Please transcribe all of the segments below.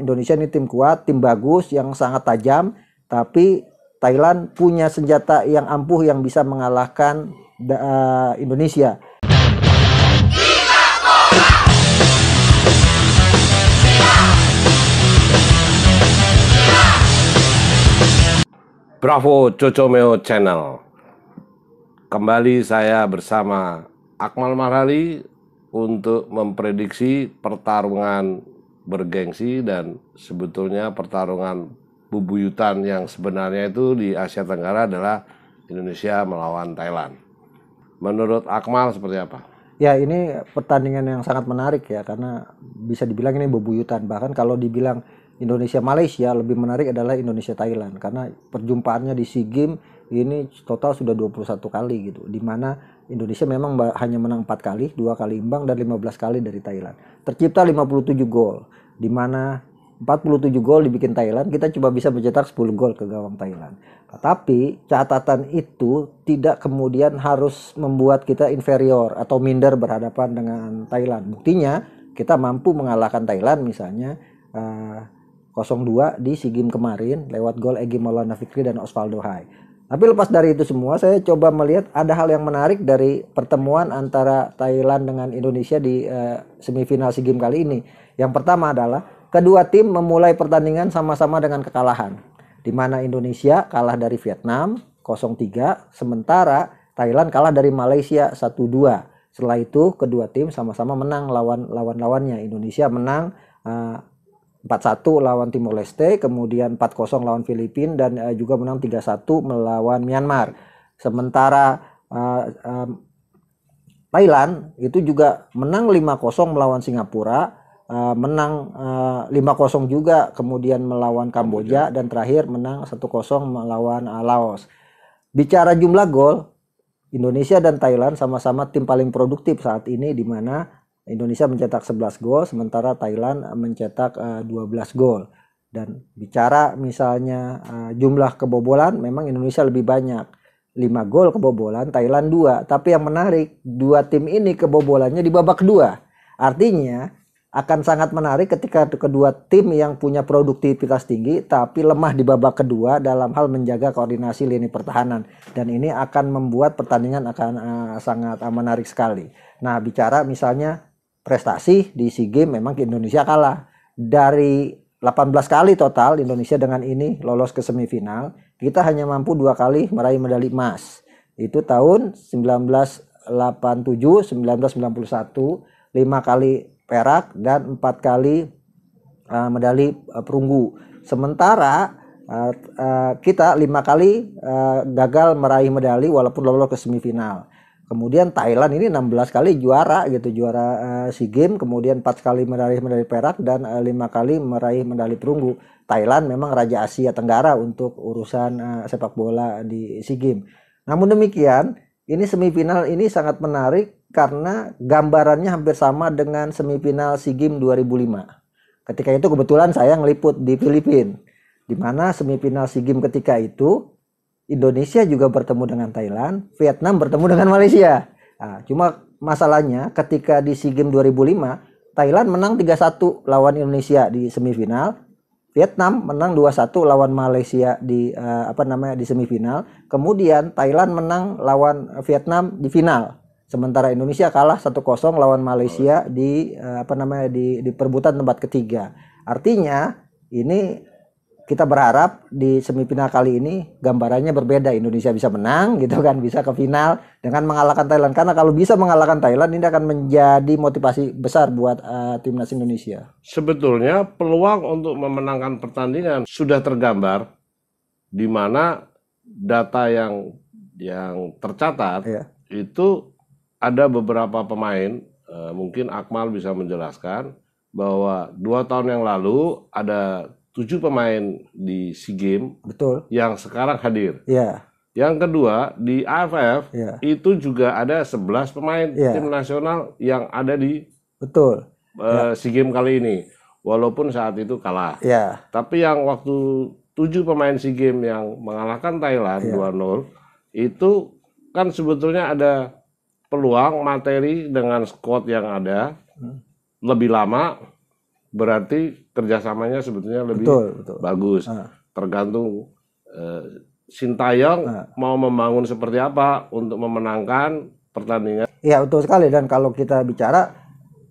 Indonesia ini tim kuat, tim bagus yang sangat tajam, tapi Thailand punya senjata yang ampuh yang bisa mengalahkan uh, Indonesia. Bravo Cocomeo Channel. Kembali saya bersama Akmal Marhali untuk memprediksi pertarungan bergengsi dan sebetulnya pertarungan bubuyutan yang sebenarnya itu di Asia Tenggara adalah Indonesia melawan Thailand. Menurut Akmal seperti apa? Ya ini pertandingan yang sangat menarik ya karena bisa dibilang ini bebuyutan. Bahkan kalau dibilang Indonesia Malaysia lebih menarik adalah Indonesia Thailand karena perjumpaannya di SEA Games ini total sudah 21 kali gitu. di mana Indonesia memang hanya menang 4 kali, 2 kali imbang dan 15 kali dari Thailand. Tercipta 57 gol di mana 47 gol dibikin Thailand, kita coba bisa mencetak 10 gol ke gawang Thailand. Tetapi catatan itu tidak kemudian harus membuat kita inferior atau minder berhadapan dengan Thailand. Buktinya kita mampu mengalahkan Thailand misalnya uh, eh, 0-2 di SEA Games kemarin lewat gol Egy Maulana Fikri dan Osvaldo Hai. Tapi lepas dari itu semua saya coba melihat ada hal yang menarik dari pertemuan antara Thailand dengan Indonesia di uh, semifinal SEA Games kali ini yang pertama adalah kedua tim memulai pertandingan sama-sama dengan kekalahan. Di mana Indonesia kalah dari Vietnam 0-3, sementara Thailand kalah dari Malaysia 1-2. Setelah itu kedua tim sama-sama menang lawan lawan-lawannya. Indonesia menang uh, eh, 4-1 lawan Timor Leste, kemudian 4-0 lawan Filipina dan uh, juga menang 3-1 melawan Myanmar. Sementara uh, uh, Thailand itu juga menang 5-0 melawan Singapura, Eh, menang uh, eh, 5-0 juga kemudian melawan Kamboja Kamboja. dan terakhir menang 1-0 melawan uh, Laos. Bicara jumlah gol, Indonesia dan Thailand sama-sama tim paling produktif saat ini di mana Indonesia mencetak 11 gol sementara Thailand mencetak uh, eh, 12 gol. Dan bicara misalnya jumlah kebobolan memang Indonesia lebih banyak. 5 gol kebobolan, Thailand 2. Tapi yang menarik, dua tim ini kebobolannya di babak kedua. Artinya akan sangat menarik ketika kedua tim yang punya produktivitas tinggi tapi lemah di babak kedua dalam hal menjaga koordinasi lini pertahanan dan ini akan membuat pertandingan akan uh, sangat uh, menarik sekali. Nah, bicara misalnya prestasi di SEA Games memang Indonesia kalah dari 18 kali total Indonesia dengan ini lolos ke semifinal, kita hanya mampu dua kali meraih medali emas. Itu tahun 1987, 1991, lima kali perak dan empat kali uh, medali uh, perunggu. Sementara uh, uh, kita lima kali uh, gagal meraih medali walaupun lolos ke semifinal. Kemudian Thailand ini 16 kali juara gitu, juara uh, SEA Games, kemudian empat kali meraih medali perak dan uh, kali meraih medali perunggu. Thailand memang raja Asia Tenggara untuk urusan uh, sepak bola di SEA Games. Namun demikian, ini semifinal ini sangat menarik karena gambarannya hampir sama dengan semifinal SEA Games 2005. Ketika itu kebetulan saya ngeliput di Filipina, di mana semifinal SEA Games ketika itu Indonesia juga bertemu dengan Thailand, Vietnam bertemu dengan Malaysia. Nah, cuma masalahnya ketika di SEA Games 2005, Thailand menang 3-1 lawan Indonesia di semifinal, Vietnam menang 2-1 lawan Malaysia di uh, apa namanya di semifinal. Kemudian Thailand menang lawan Vietnam di final. Sementara Indonesia kalah 1-0 lawan Malaysia oh. Iya. di uh, apa namanya di di perebutan tempat ketiga. Artinya ini kita berharap di semifinal kali ini gambarannya berbeda Indonesia bisa menang gitu kan bisa ke final dengan mengalahkan Thailand karena kalau bisa mengalahkan Thailand ini akan menjadi motivasi besar buat uh, timnas Indonesia. Sebetulnya peluang untuk memenangkan pertandingan sudah tergambar di mana data yang yang tercatat iya. itu ada beberapa pemain, eh, mungkin Akmal bisa menjelaskan bahwa dua tahun yang lalu ada tujuh pemain di SEA Games betul yang sekarang hadir. Ya. Yang kedua di AFF ya. itu juga ada sebelas pemain ya. tim nasional yang ada di betul eh, ya. SEA Games kali ini. Walaupun saat itu kalah. Ya. Tapi yang waktu tujuh pemain SEA Games yang mengalahkan Thailand ya. 2-0 itu kan sebetulnya ada peluang materi dengan squad yang ada hmm. lebih lama berarti kerjasamanya sebetulnya lebih betul, betul. bagus hmm. tergantung eh, Sintayong hmm. mau membangun seperti apa untuk memenangkan pertandingan Iya betul sekali dan kalau kita bicara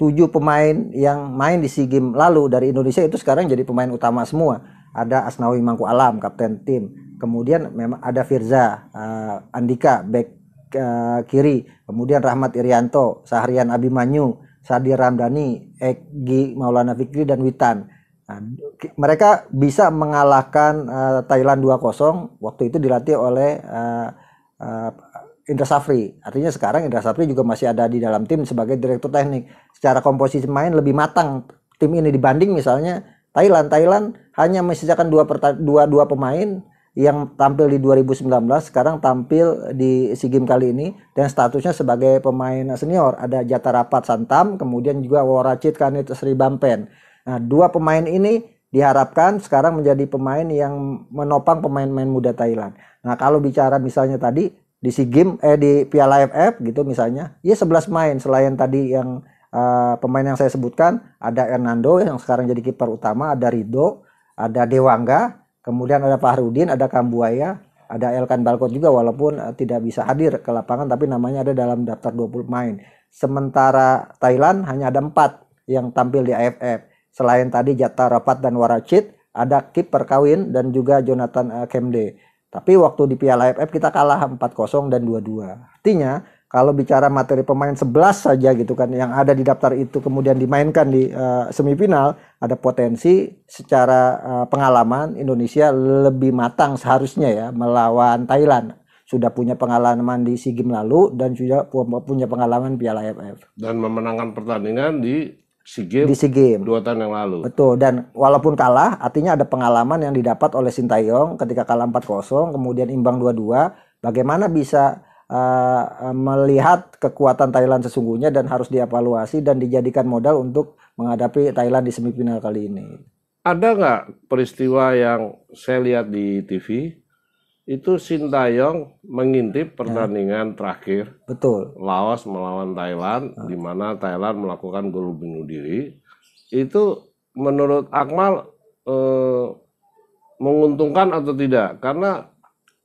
tujuh pemain yang main di SEA Games lalu dari Indonesia itu sekarang jadi pemain utama semua. Ada Asnawi Mangku Alam, kapten tim. Kemudian memang ada Firza uh, Andika, back Eh, kiri, kemudian Rahmat Irianto, Sahrian Abimanyu, Sadi Ramdhani, Egi Maulana Fikri dan Witan. Nah, mereka bisa mengalahkan uh, Thailand 2-0 waktu itu dilatih oleh uh, uh, Indra Safri. Artinya sekarang Indra Safri juga masih ada di dalam tim sebagai direktur teknik. Secara komposisi main lebih matang tim ini dibanding misalnya Thailand. Thailand hanya menyisakan dua, dua, dua pemain yang tampil di 2019 sekarang tampil di SEA Games kali ini dan statusnya sebagai pemain senior ada Jata Rapat Santam kemudian juga Woracit Kanit Sri Bampen. Nah, dua pemain ini diharapkan sekarang menjadi pemain yang menopang pemain-pemain muda Thailand. Nah, kalau bicara misalnya tadi di SEA Games eh di Piala AFF gitu misalnya, ya 11 main selain tadi yang uh, pemain yang saya sebutkan ada Hernando yang sekarang jadi kiper utama, ada Rido, ada Dewangga, Kemudian ada Pak Fahrudin, ada Kambuaya, ada Elkan Balkot juga walaupun eh, tidak bisa hadir ke lapangan tapi namanya ada dalam daftar 20 main. Sementara Thailand hanya ada empat yang tampil di AFF. Selain tadi Jatta Rapat dan Warachit, ada kiper Kawin dan juga Jonathan eh, Kemde. Tapi waktu di Piala AFF kita kalah 4-0 dan 2-2. Artinya kalau bicara materi pemain 11 saja gitu kan yang ada di daftar itu kemudian dimainkan di uh, semifinal ada potensi secara uh, pengalaman Indonesia lebih matang seharusnya ya melawan Thailand sudah punya pengalaman di SEA Games lalu dan sudah punya pengalaman Piala AFF dan memenangkan pertandingan di SEA Games di SEA Games dua tahun yang lalu betul dan walaupun kalah artinya ada pengalaman yang didapat oleh Sintayong ketika kalah 4-0 kemudian imbang 2-2 bagaimana bisa uh, melihat kekuatan Thailand sesungguhnya dan harus dievaluasi dan dijadikan modal untuk menghadapi Thailand di semifinal kali ini. Ada nggak peristiwa yang saya lihat di TV itu Sintayong mengintip ya. pertandingan ya. terakhir betul Laos melawan Thailand ya. di mana Thailand melakukan gol bunuh diri itu menurut Akmal eh, menguntungkan atau tidak karena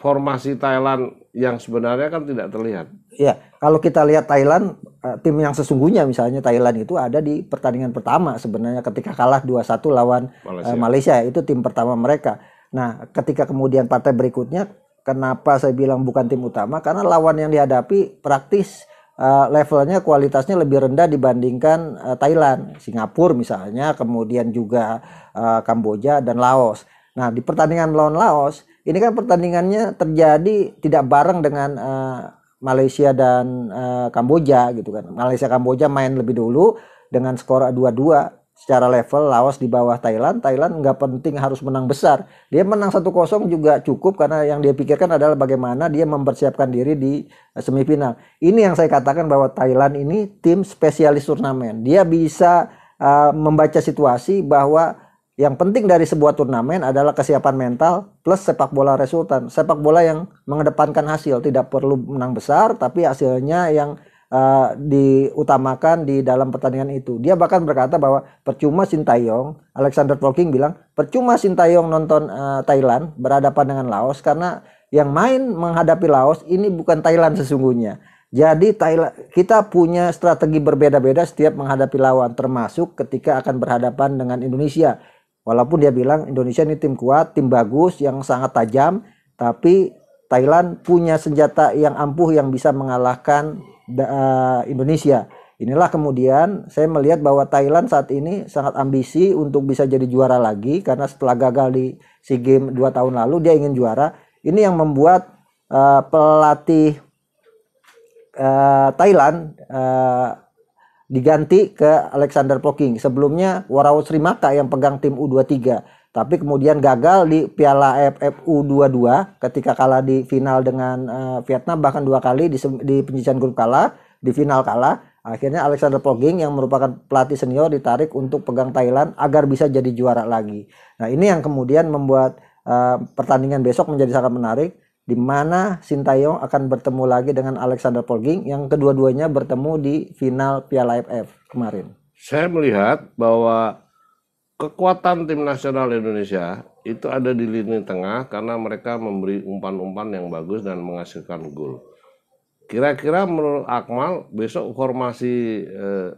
formasi Thailand yang sebenarnya kan tidak terlihat. Iya, kalau kita lihat Thailand, eh, tim yang sesungguhnya misalnya Thailand itu ada di pertandingan pertama sebenarnya ketika kalah 2-1 lawan eh, Malaysia. Malaysia itu tim pertama mereka. Nah, ketika kemudian partai berikutnya kenapa saya bilang bukan tim utama karena lawan yang dihadapi praktis eh, levelnya kualitasnya lebih rendah dibandingkan Thailand, Singapura misalnya, kemudian juga Kamboja dan Laos. Nah, di pertandingan melawan Laos ini kan pertandingannya terjadi tidak bareng dengan uh, Malaysia dan uh, Kamboja gitu kan. Malaysia Kamboja main lebih dulu dengan skor 2-2 secara level Laos di bawah Thailand. Thailand nggak penting harus menang besar. Dia menang 1-0 juga cukup karena yang dia pikirkan adalah bagaimana dia mempersiapkan diri di eh, semifinal. Ini yang saya katakan bahwa Thailand ini tim spesialis turnamen. Dia bisa uh, membaca situasi bahwa yang penting dari sebuah turnamen adalah kesiapan mental plus sepak bola resultan. Sepak bola yang mengedepankan hasil, tidak perlu menang besar, tapi hasilnya yang uh, diutamakan di dalam pertandingan itu. Dia bahkan berkata bahwa percuma Sintayong, Alexander Polking bilang, percuma Sintayong nonton uh, Thailand berhadapan dengan Laos karena yang main menghadapi Laos ini bukan Thailand sesungguhnya. Jadi Thailand kita punya strategi berbeda-beda setiap menghadapi lawan termasuk ketika akan berhadapan dengan Indonesia Walaupun dia bilang Indonesia ini tim kuat, tim bagus yang sangat tajam, tapi Thailand punya senjata yang ampuh yang bisa mengalahkan uh, Indonesia. Inilah kemudian saya melihat bahwa Thailand saat ini sangat ambisi untuk bisa jadi juara lagi karena setelah gagal di SEA Games 2 tahun lalu dia ingin juara. Ini yang membuat uh, pelatih uh, Thailand uh, diganti ke Alexander Poking. Sebelumnya Warawut Rimaka yang pegang tim U23, tapi kemudian gagal di Piala AFF U22 ketika kalah di final dengan uh, Vietnam bahkan dua kali di, di penyisian grup kalah, di final kalah. Akhirnya Alexander Poging yang merupakan pelatih senior ditarik untuk pegang Thailand agar bisa jadi juara lagi. Nah, ini yang kemudian membuat uh, pertandingan besok menjadi sangat menarik di mana Sintayong akan bertemu lagi dengan Alexander Polging yang kedua-duanya bertemu di final Piala AFF kemarin. Saya melihat bahwa kekuatan tim nasional Indonesia itu ada di lini tengah karena mereka memberi umpan-umpan yang bagus dan menghasilkan gol. Kira-kira menurut Akmal besok formasi eh,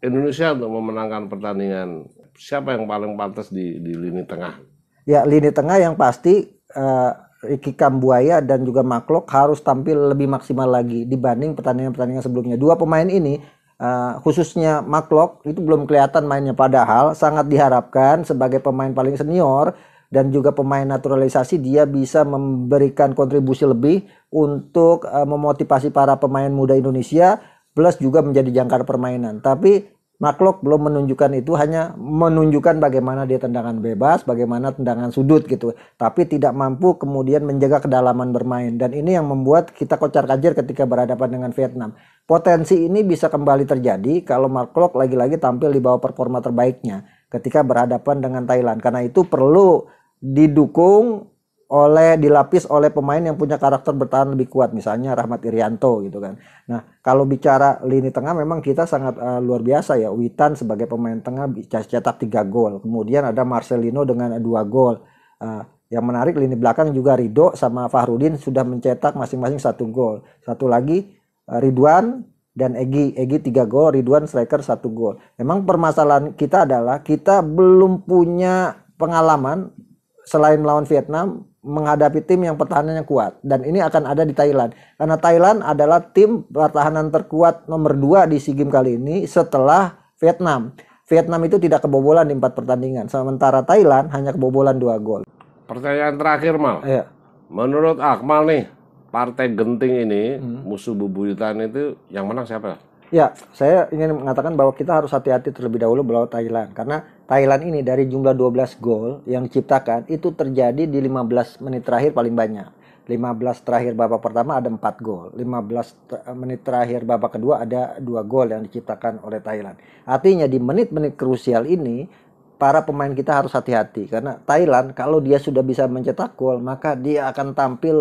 Indonesia untuk memenangkan pertandingan siapa yang paling pantas di, di lini tengah? Ya lini tengah yang pasti eh, Riki Kambuaya dan juga Maklok harus tampil lebih maksimal lagi dibanding pertandingan-pertandingan sebelumnya. Dua pemain ini uh, khususnya Maklok itu belum kelihatan mainnya padahal sangat diharapkan sebagai pemain paling senior dan juga pemain naturalisasi dia bisa memberikan kontribusi lebih untuk uh, memotivasi para pemain muda Indonesia plus juga menjadi jangkar permainan. Tapi Maklok belum menunjukkan itu hanya menunjukkan bagaimana dia tendangan bebas, bagaimana tendangan sudut gitu. Tapi tidak mampu kemudian menjaga kedalaman bermain dan ini yang membuat kita kocar-kacir ketika berhadapan dengan Vietnam. Potensi ini bisa kembali terjadi kalau Maklok lagi-lagi tampil di bawah performa terbaiknya ketika berhadapan dengan Thailand. Karena itu perlu didukung oleh dilapis oleh pemain yang punya karakter bertahan lebih kuat misalnya Rahmat Irianto gitu kan. Nah, kalau bicara lini tengah memang kita sangat uh, luar biasa ya. Witan sebagai pemain tengah bisa cetak 3 gol. Kemudian ada Marcelino dengan 2 gol. Uh, yang menarik lini belakang juga Rido sama Fahrudin sudah mencetak masing-masing satu gol. Satu lagi uh, Ridwan dan Egi. Egi 3 gol, Ridwan striker 1 gol. Memang permasalahan kita adalah kita belum punya pengalaman selain melawan Vietnam menghadapi tim yang pertahanannya kuat dan ini akan ada di Thailand karena Thailand adalah tim pertahanan terkuat nomor 2 di SEA Games kali ini setelah Vietnam. Vietnam itu tidak kebobolan di empat pertandingan sementara Thailand hanya kebobolan dua gol. Pertanyaan terakhir Mal. Iya. Menurut Akmal nih, partai genting ini hmm. musuh bebuyutan itu yang menang siapa? Ya, saya ingin mengatakan bahwa kita harus hati-hati terlebih dahulu melawan Thailand karena Thailand ini dari jumlah 12 gol yang diciptakan itu terjadi di 15 menit terakhir paling banyak. 15 terakhir babak pertama ada 4 gol, 15 eh, menit terakhir babak kedua ada 2 gol yang diciptakan oleh Thailand. Artinya di menit-menit krusial ini para pemain kita harus hati-hati karena Thailand kalau dia sudah bisa mencetak gol maka dia akan tampil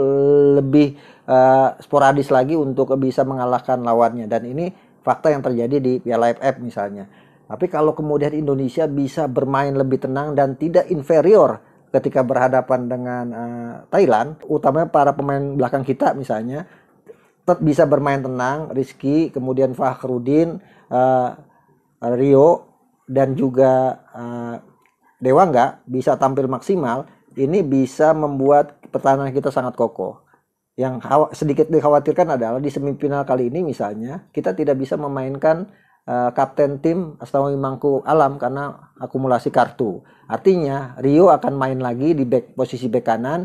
lebih uh, sporadis lagi untuk bisa mengalahkan lawannya dan ini fakta yang terjadi di Piala AFF misalnya tapi kalau kemudian Indonesia bisa bermain lebih tenang dan tidak inferior ketika berhadapan dengan uh, Thailand, utamanya para pemain belakang kita misalnya, tetap bisa bermain tenang, Rizky, kemudian Fahrudin, uh, eh, Rio, dan juga uh, eh, Dewa nggak bisa tampil maksimal, ini bisa membuat pertahanan kita sangat kokoh. Yang sedikit dikhawatirkan adalah di semifinal kali ini misalnya, kita tidak bisa memainkan Eh, kapten tim atau mangku alam karena akumulasi kartu. Artinya Rio akan main lagi di back posisi back kanan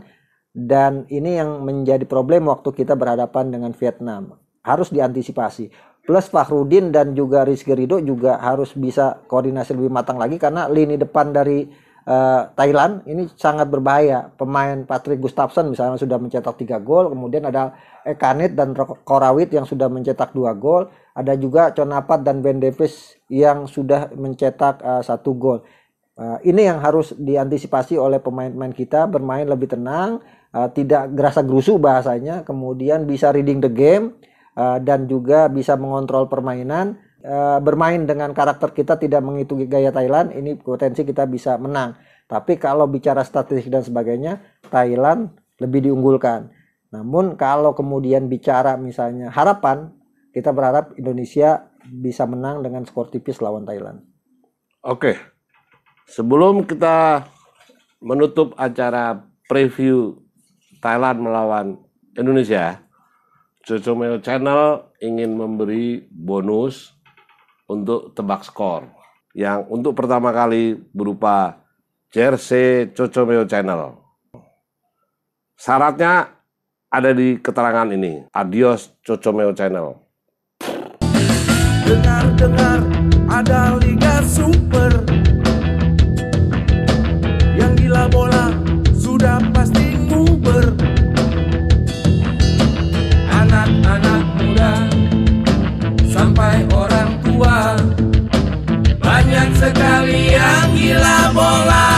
dan ini yang menjadi problem waktu kita berhadapan dengan Vietnam. Harus diantisipasi. Plus Fahrudin dan juga Rizky Ridho juga harus bisa koordinasi lebih matang lagi karena lini depan dari Eh, Thailand ini sangat berbahaya. Pemain Patrick Gustafsson misalnya sudah mencetak 3 gol, kemudian ada Ekanit dan Korawit yang sudah mencetak 2 gol, ada juga Conapat dan Ben Davis yang sudah mencetak uh, eh, 1 gol. Uh, ini yang harus diantisipasi oleh pemain-pemain kita bermain lebih tenang, uh, tidak gerasa gerusu bahasanya, kemudian bisa reading the game uh, dan juga bisa mengontrol permainan Eh, bermain dengan karakter kita tidak mengikuti gaya Thailand, ini potensi kita bisa menang. Tapi kalau bicara statistik dan sebagainya, Thailand lebih diunggulkan. Namun kalau kemudian bicara misalnya harapan, kita berharap Indonesia bisa menang dengan skor tipis lawan Thailand. Oke. Sebelum kita menutup acara preview Thailand melawan Indonesia, Cucumel Channel ingin memberi bonus untuk tebak skor. Yang untuk pertama kali berupa jersey Cocomeo Channel. Syaratnya ada di keterangan ini. Adios Cocomeo Channel. Dengar-dengar ada Liga Super Vila Bola